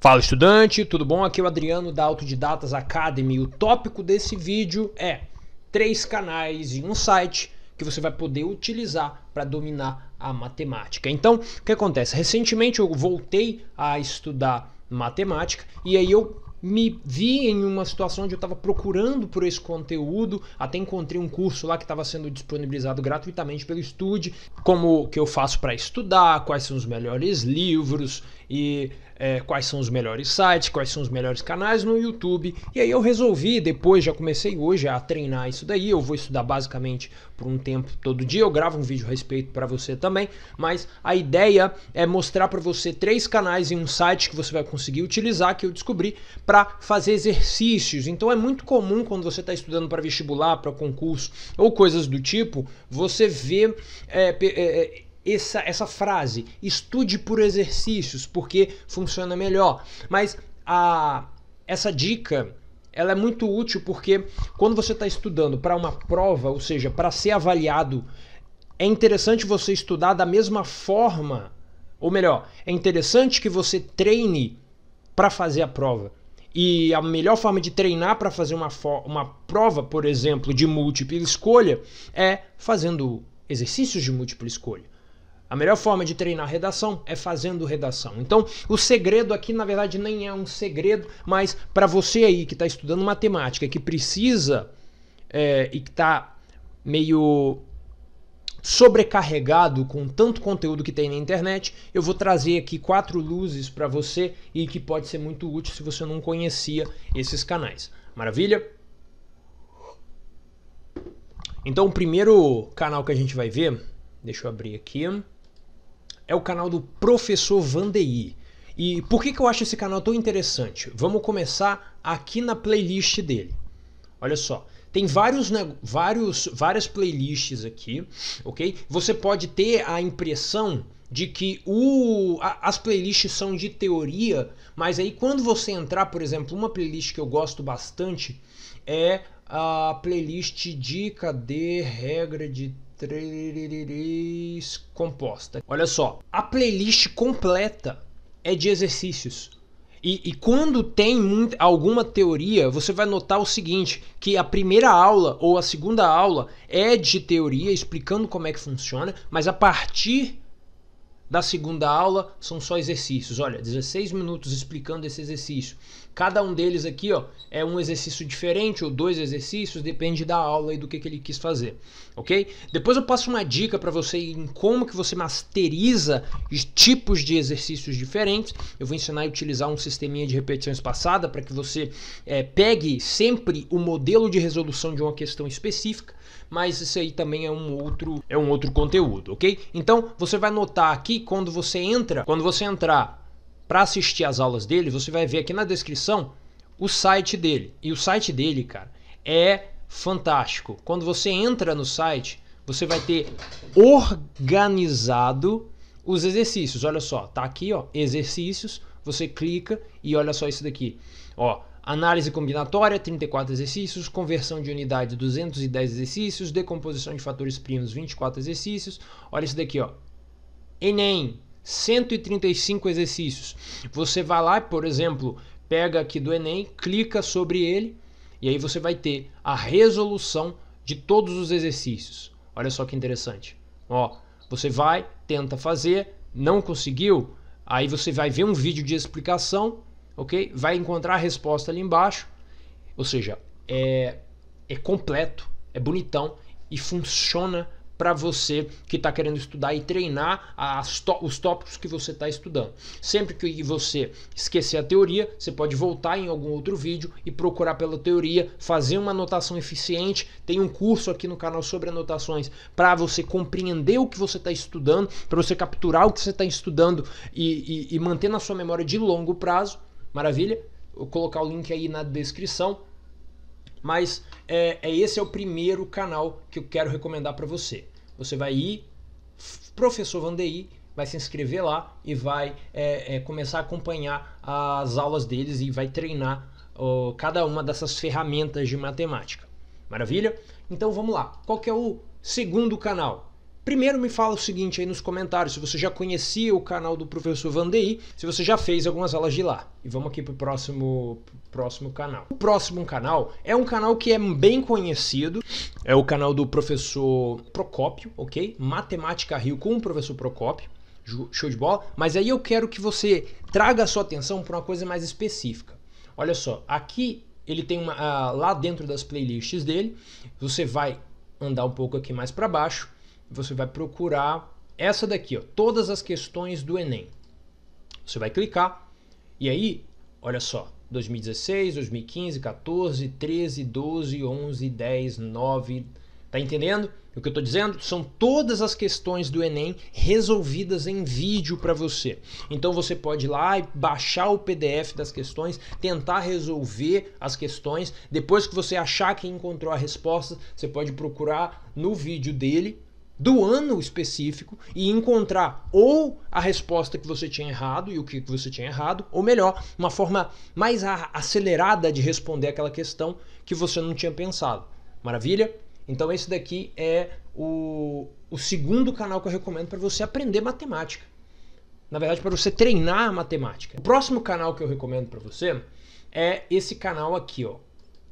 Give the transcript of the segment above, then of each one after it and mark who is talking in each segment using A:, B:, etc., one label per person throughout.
A: Fala estudante, tudo bom? Aqui é o Adriano da Autodidatas Academy. O tópico desse vídeo é três canais e um site que você vai poder utilizar para dominar a matemática. Então, o que acontece? Recentemente eu voltei a estudar matemática e aí eu me vi em uma situação onde eu estava procurando por esse conteúdo, até encontrei um curso lá que estava sendo disponibilizado gratuitamente pelo Estude, como que eu faço para estudar, quais são os melhores livros e é, quais são os melhores sites, quais são os melhores canais no YouTube. E aí eu resolvi, depois já comecei hoje a treinar isso daí. Eu vou estudar basicamente por um tempo todo dia. Eu gravo um vídeo a respeito para você também. Mas a ideia é mostrar para você três canais e um site que você vai conseguir utilizar que eu descobri para fazer exercícios. Então é muito comum quando você está estudando para vestibular, para concurso ou coisas do tipo, você vê é, é, é essa, essa frase, estude por exercícios, porque funciona melhor. Mas a, essa dica ela é muito útil porque quando você está estudando para uma prova, ou seja, para ser avaliado, é interessante você estudar da mesma forma, ou melhor, é interessante que você treine para fazer a prova. E a melhor forma de treinar para fazer uma, uma prova, por exemplo, de múltipla escolha, é fazendo exercícios de múltipla escolha. A melhor forma de treinar redação é fazendo redação. Então, o segredo aqui, na verdade, nem é um segredo, mas para você aí que está estudando matemática, que precisa é, e que está meio sobrecarregado com tanto conteúdo que tem na internet, eu vou trazer aqui quatro luzes para você e que pode ser muito útil se você não conhecia esses canais. Maravilha? Então, o primeiro canal que a gente vai ver, deixa eu abrir aqui é o canal do Professor Vandei. E por que, que eu acho esse canal tão interessante? Vamos começar aqui na playlist dele. Olha só, tem vários, né, vários, várias playlists aqui, ok? Você pode ter a impressão de que o, a, as playlists são de teoria, mas aí quando você entrar, por exemplo, uma playlist que eu gosto bastante é a playlist de cadê regra de três composta. Olha só, a playlist completa é de exercícios. E, e quando tem muito, alguma teoria, você vai notar o seguinte: que a primeira aula ou a segunda aula é de teoria, explicando como é que funciona, mas a partir da segunda aula são só exercícios. Olha, 16 minutos explicando esse exercício. Cada um deles aqui ó, é um exercício diferente ou dois exercícios, depende da aula e do que, que ele quis fazer, ok? Depois eu passo uma dica para você em como que você masteriza tipos de exercícios diferentes. Eu vou ensinar a utilizar um sisteminha de repetições passada para que você é, pegue sempre o modelo de resolução de uma questão específica, mas isso aí também é um outro é um outro conteúdo, ok? Então você vai notar aqui quando você entra, quando você entrar para assistir às aulas dele, você vai ver aqui na descrição o site dele. E o site dele, cara, é fantástico. Quando você entra no site, você vai ter organizado os exercícios. Olha só, tá aqui, ó, exercícios, você clica e olha só isso daqui. Ó, análise combinatória, 34 exercícios, conversão de unidade, 210 exercícios, decomposição de fatores primos, 24 exercícios. Olha isso daqui, ó. Enem, 135 exercícios. Você vai lá, por exemplo, pega aqui do Enem, clica sobre ele e aí você vai ter a resolução de todos os exercícios. Olha só que interessante. Ó, você vai, tenta fazer, não conseguiu, aí você vai ver um vídeo de explicação, ok? Vai encontrar a resposta ali embaixo. Ou seja, é, é completo, é bonitão e funciona para você que está querendo estudar e treinar as, os tópicos que você está estudando. Sempre que você esquecer a teoria, você pode voltar em algum outro vídeo e procurar pela teoria, fazer uma anotação eficiente. Tem um curso aqui no canal sobre anotações para você compreender o que você está estudando, para você capturar o que você está estudando e, e, e manter na sua memória de longo prazo. Maravilha? Vou colocar o link aí na descrição. Mas é, é esse é o primeiro canal que eu quero recomendar para você. Você vai ir, professor Vandei, vai se inscrever lá e vai é, é, começar a acompanhar as aulas deles e vai treinar ó, cada uma dessas ferramentas de matemática. Maravilha? Então vamos lá. Qual que é o segundo canal? Primeiro me fala o seguinte aí nos comentários, se você já conhecia o canal do professor Vandei, se você já fez algumas aulas de lá. E vamos aqui pro próximo pro próximo canal. O próximo canal é um canal que é bem conhecido, é o canal do professor Procópio, OK? Matemática Rio com o professor Procópio. Show de bola, mas aí eu quero que você traga a sua atenção para uma coisa mais específica. Olha só, aqui ele tem uma. Ah, lá dentro das playlists dele, você vai andar um pouco aqui mais para baixo você vai procurar essa daqui, ó, todas as questões do Enem. Você vai clicar e aí, olha só, 2016, 2015, 14, 13, 12, 11, 10, 9. Tá entendendo o que eu tô dizendo? São todas as questões do Enem resolvidas em vídeo para você. Então você pode ir lá e baixar o PDF das questões, tentar resolver as questões. Depois que você achar que encontrou a resposta, você pode procurar no vídeo dele do ano específico e encontrar ou a resposta que você tinha errado e o que você tinha errado, ou melhor, uma forma mais acelerada de responder aquela questão que você não tinha pensado. Maravilha? Então esse daqui é o, o segundo canal que eu recomendo para você aprender matemática. Na verdade, para você treinar a matemática. O próximo canal que eu recomendo para você é esse canal aqui, ó,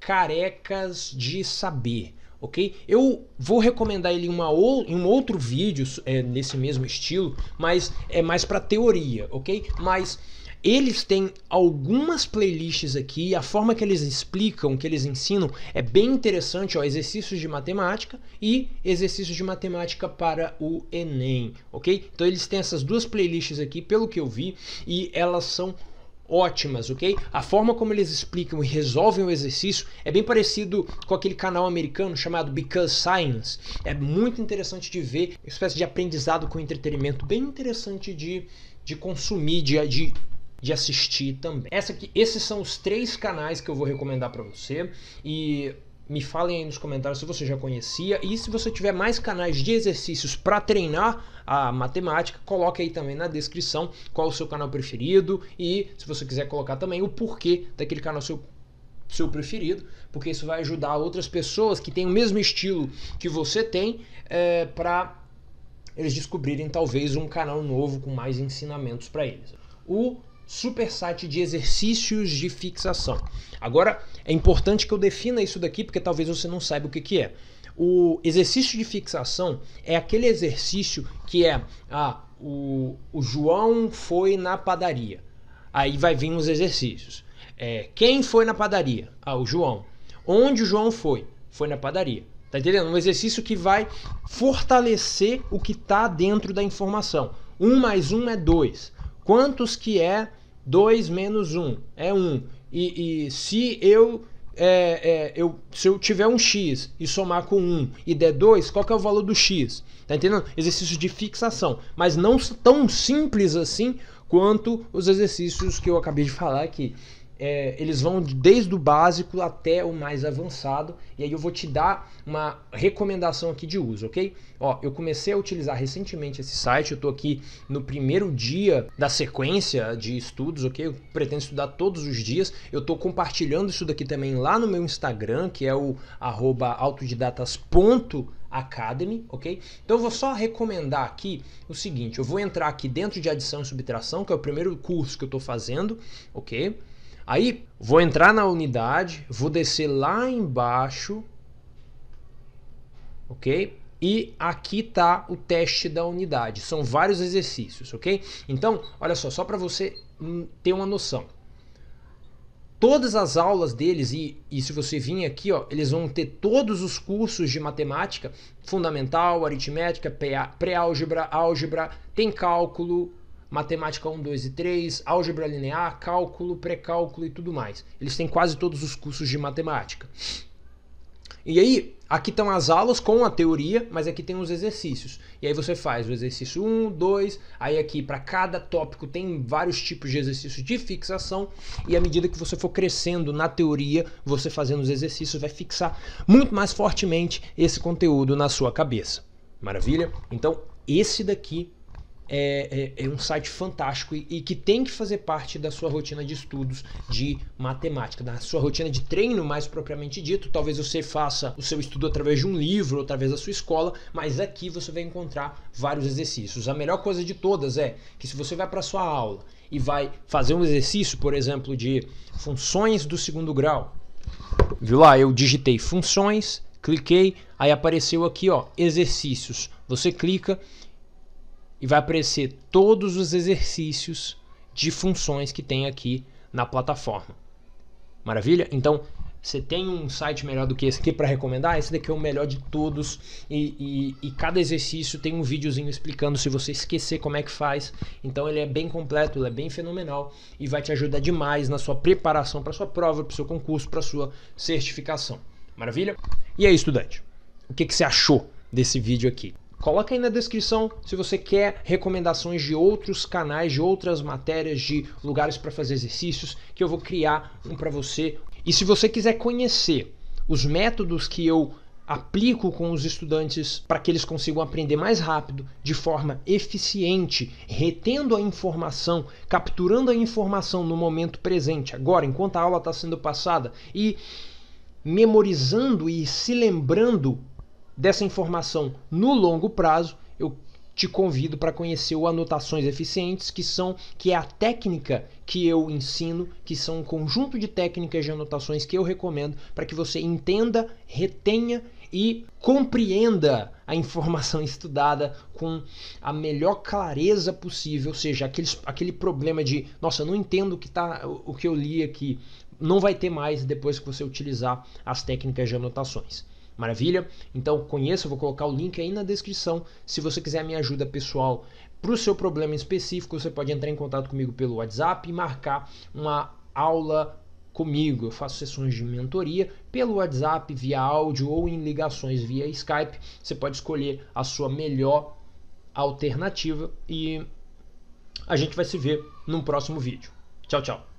A: Carecas de Saber ok? Eu vou recomendar ele uma ou, em um outro vídeo é, nesse mesmo estilo, mas é mais para teoria, ok? Mas eles têm algumas playlists aqui, a forma que eles explicam, que eles ensinam é bem interessante, ó, exercícios de matemática e exercícios de matemática para o ENEM, OK? Então eles têm essas duas playlists aqui, pelo que eu vi, e elas são ótimas, ok? A forma como eles explicam e resolvem o exercício é bem parecido com aquele canal americano chamado Because Science. É muito interessante de ver, uma espécie de aprendizado com entretenimento, bem interessante de, de consumir, de, de, de assistir também. Essa aqui, esses são os três canais que eu vou recomendar para você e me falem aí nos comentários se você já conhecia e se você tiver mais canais de exercícios para treinar a matemática, coloque aí também na descrição qual o seu canal preferido e se você quiser colocar também o porquê daquele canal seu seu preferido, porque isso vai ajudar outras pessoas que têm o mesmo estilo que você tem é, para eles descobrirem talvez um canal novo com mais ensinamentos para eles. O super site de exercícios de fixação. Agora, é importante que eu defina isso daqui, porque talvez você não saiba o que, que é. O exercício de fixação é aquele exercício que é ah, o, o João foi na padaria. Aí vai vir os exercícios. É, quem foi na padaria? Ah, o João. Onde o João foi? Foi na padaria. Tá entendendo? Um exercício que vai fortalecer o que está dentro da informação. Um mais um é dois quantos que é 2 menos 1? É 1. E, e se eu é, é, eu, se eu tiver um x e somar com 1 e der 2, qual que é o valor do x? Tá entendendo? Exercício de fixação, mas não tão simples assim quanto os exercícios que eu acabei de falar aqui é, eles vão desde o básico até o mais avançado. E aí eu vou te dar uma recomendação aqui de uso, ok? Ó, eu comecei a utilizar recentemente esse site, eu estou aqui no primeiro dia da sequência de estudos, ok? Eu pretendo estudar todos os dias. Eu estou compartilhando isso daqui também lá no meu Instagram, que é o arroba ok? Então eu vou só recomendar aqui o seguinte: eu vou entrar aqui dentro de adição e subtração, que é o primeiro curso que eu estou fazendo, ok? Aí vou entrar na unidade, vou descer lá embaixo, ok? E aqui tá o teste da unidade. São vários exercícios, ok? Então, olha só, só para você hum, ter uma noção. Todas as aulas deles, e, e se você vir aqui, ó, eles vão ter todos os cursos de matemática, fundamental, aritmética, pré-álgebra, álgebra, tem cálculo, matemática 1, 2 e 3, álgebra linear, cálculo, pré-cálculo e tudo mais. Eles têm quase todos os cursos de matemática. E aí, aqui estão as aulas com a teoria, mas aqui tem os exercícios. E aí você faz o exercício 1, 2, aí aqui para cada tópico tem vários tipos de exercícios de fixação, e à medida que você for crescendo na teoria, você fazendo os exercícios vai fixar muito mais fortemente esse conteúdo na sua cabeça. Maravilha? Então, esse daqui é, é, é, um site fantástico e, e, que tem que fazer parte da sua rotina de estudos de matemática, da sua rotina de treino mais propriamente dito. Talvez você faça o seu estudo através de um livro, através da sua escola, mas aqui você vai encontrar vários exercícios. A melhor coisa de todas é que se você vai para a sua aula e vai fazer um exercício, por exemplo, de funções do segundo grau, viu lá? Eu digitei funções, cliquei, aí apareceu aqui, ó, exercícios. Você clica e vai aparecer todos os exercícios de funções que tem aqui na plataforma. Maravilha? Então, você tem um site melhor do que esse aqui para recomendar? Esse daqui é o melhor de todos e, e, e, cada exercício tem um videozinho explicando se você esquecer como é que faz. Então ele é bem completo, ele é bem fenomenal e vai te ajudar demais na sua preparação para sua prova, para seu concurso, para sua certificação. Maravilha? E aí, estudante, o que, que você achou desse vídeo aqui? Coloca aí na descrição se você quer recomendações de outros canais, de outras matérias, de lugares para fazer exercícios, que eu vou criar um para você. E se você quiser conhecer os métodos que eu aplico com os estudantes para que eles consigam aprender mais rápido, de forma eficiente, retendo a informação, capturando a informação no momento presente, agora, enquanto a aula está sendo passada, e memorizando e se lembrando dessa informação no longo prazo, eu te convido para conhecer o Anotações Eficientes, que são que é a técnica que eu ensino, que são um conjunto de técnicas de anotações que eu recomendo para que você entenda, retenha e compreenda a informação estudada com a melhor clareza possível, ou seja, aquele, aquele problema de, nossa, não entendo o que, tá, o que eu li aqui, não vai ter mais depois que você utilizar as técnicas de anotações. Maravilha? Então conheça, vou colocar o link aí na descrição. Se você quiser minha ajuda pessoal para o seu problema específico, você pode entrar em contato comigo pelo WhatsApp e marcar uma aula comigo. Eu faço sessões de mentoria pelo WhatsApp, via áudio ou em ligações via Skype. Você pode escolher a sua melhor alternativa e a gente vai se ver num próximo vídeo. Tchau, tchau.